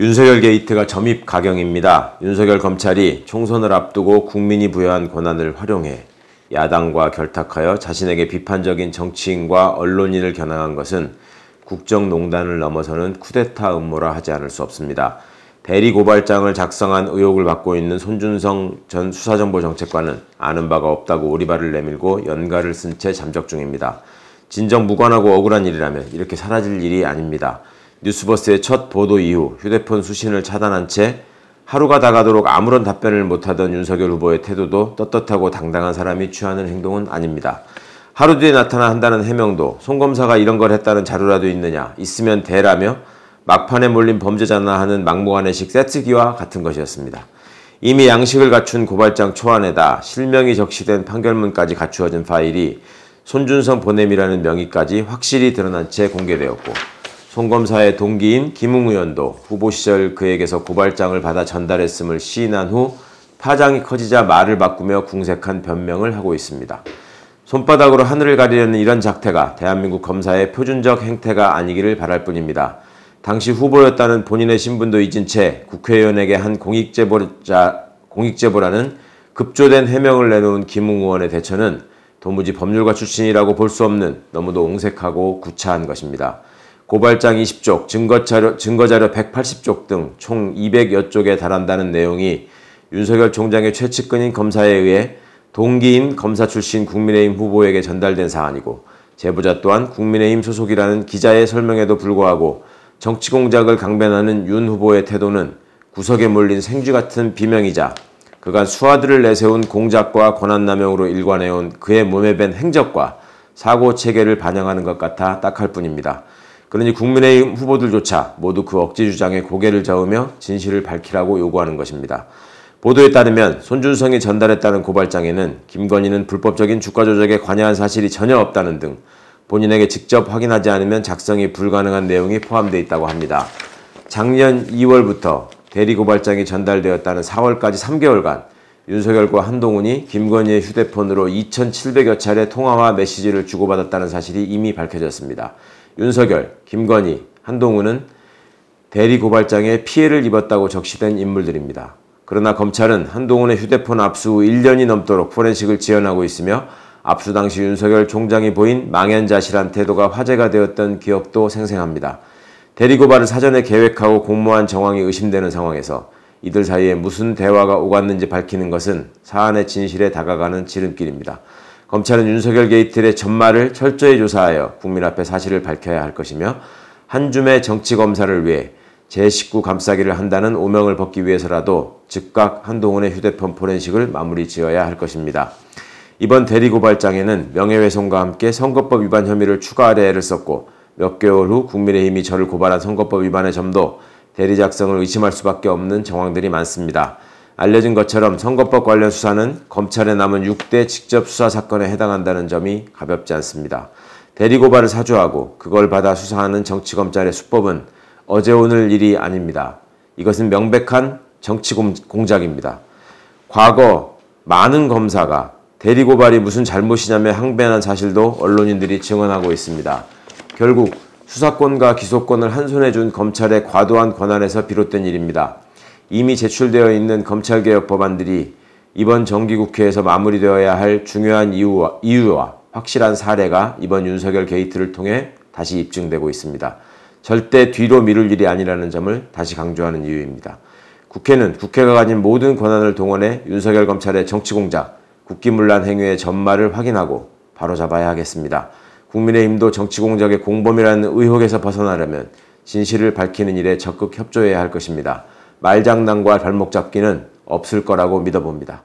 윤석열 게이트가 점입 가경입니다. 윤석열 검찰이 총선을 앞두고 국민이 부여한 권한을 활용해 야당과 결탁하여 자신에게 비판적인 정치인과 언론인을 겨냥한 것은 국정농단을 넘어서는 쿠데타 음모라 하지 않을 수 없습니다. 대리고발장을 작성한 의혹을 받고 있는 손준성 전 수사정보정책관은 아는 바가 없다고 오리발을 내밀고 연가를 쓴 채 잠적 중입니다. 진정 무관하고 억울한 일이라면 이렇게 사라질 일이 아닙니다. 뉴스버스의 첫 보도 이후 휴대폰 수신을 차단한 채 하루가 다가도록 아무런 답변을 못하던 윤석열 후보의 태도도 떳떳하고 당당한 사람이 취하는 행동은 아닙니다. 하루 뒤에 나타나 한다는 해명도 송 검사가 이런 걸 했다는 자료라도 있느냐 있으면 대라며 막판에 몰린 범죄자나 하는 막무가내식 세트기와 같은 것이었습니다. 이미 양식을 갖춘 고발장 초안에다 실명이 적시된 판결문까지 갖추어진 파일이 손준성 보냄이라는 명의까지 확실히 드러난 채 공개되었고 송검사의 동기인 김웅 의원도 후보 시절 그에게서 고발장을 받아 전달했음을 시인한 후 파장이 커지자 말을 바꾸며 궁색한 변명을 하고 있습니다. 손바닥으로 하늘을 가리려는 이런 작태가 대한민국 검사의 표준적 행태가 아니기를 바랄 뿐입니다. 당시 후보였다는 본인의 신분도 잊은 채 국회의원에게 한 공익제보자, 공익제보라는 급조된 해명을 내놓은 김웅 의원의 대처는 도무지 법률가 출신이라고 볼 수 없는 너무도 옹색하고 구차한 것입니다. 고발장 20쪽, 증거자료, 증거자료 180쪽 등 총 200여 쪽에 달한다는 내용이 윤석열 총장의 최측근인 검사에 의해 동기인 검사 출신 국민의힘 후보에게 전달된 사안이고 제보자 또한 국민의힘 소속이라는 기자의 설명에도 불구하고 정치 공작을 강변하는 윤 후보의 태도는 구석에 몰린 생쥐 같은 비명이자 그간 수하들을 내세운 공작과 권한남용으로 일관해온 그의 몸에 밴 행적과 사고 체계를 반영하는 것 같아 딱할 뿐입니다. 그러니 국민의힘 후보들조차 모두 그 억지 주장에 고개를 저으며 진실을 밝히라고 요구하는 것입니다. 보도에 따르면 손준성이 전달했다는 고발장에는 김건희는 불법적인 주가 조작에 관여한 사실이 전혀 없다는 등 본인에게 직접 확인하지 않으면 작성이 불가능한 내용이 포함되어 있다고 합니다. 작년 2월부터 대리고발장이 전달되었다는 4월까지 3개월간 윤석열과 한동훈이 김건희의 휴대폰으로 2,700여 차례 통화와 메시지를 주고받았다는 사실이 이미 밝혀졌습니다. 윤석열, 김건희, 한동훈은 대리고발장에 피해를 입었다고 적시된 인물들입니다. 그러나 검찰은 한동훈의 휴대폰 압수 후 1년이 넘도록 포렌식을 지연하고 있으며 압수 당시 윤석열 총장이 보인 망연자실한 태도가 화제가 되었던 기억도 생생합니다. 대리고발을 사전에 계획하고 공모한 정황이 의심되는 상황에서 이들 사이에 무슨 대화가 오갔는지 밝히는 것은 사안의 진실에 다가가는 지름길입니다. 검찰은 윤석열 게이트의 전말을 철저히 조사하여 국민 앞에 사실을 밝혀야 할 것이며 한 줌의 정치 검사를 위해 제19 감싸기를 한다는 오명을 벗기 위해서라도 즉각 한동훈의 휴대폰 포렌식을 마무리 지어야 할 것입니다. 이번 대리고발장에는 명예훼손과 함께 선거법 위반 혐의를 추가할 애를 썼고 몇 개월 후 국민의힘이 저를 고발한 선거법 위반의 점도 대리 작성을 의심할 수밖에 없는 정황들이 많습니다. 알려진 것처럼 선거법 관련 수사는 검찰에 남은 6대 직접 수사 사건에 해당한다는 점이 가볍지 않습니다. 대리고발을 사주하고 그걸 받아 수사하는 정치검찰의 수법은 어제 오늘 일이 아닙니다. 이것은 명백한 정치공작입니다. 과거 많은 검사가 대리고발이 무슨 잘못이냐며 항변한 사실도 언론인들이 증언하고 있습니다. 결국 수사권과 기소권을 한 손에 준 검찰의 과도한 권한에서 비롯된 일입니다. 이미 제출되어 있는 검찰개혁 법안들이 이번 정기국회에서 마무리되어야 할 중요한 이유와, 이유와 확실한 사례가 이번 윤석열 게이트를 통해 다시 입증되고 있습니다. 절대 뒤로 미룰 일이 아니라는 점을 다시 강조하는 이유입니다. 국회는 국회가 가진 모든 권한을 동원해 윤석열 검찰의 정치공작, 국기문란 행위의 전말을 확인하고 바로잡아야 하겠습니다. 국민의힘도 정치공작의 공범이라는 의혹에서 벗어나려면 진실을 밝히는 일에 적극 협조해야 할 것입니다. 말장난과 발목 잡기는 없을 거라고 믿어봅니다.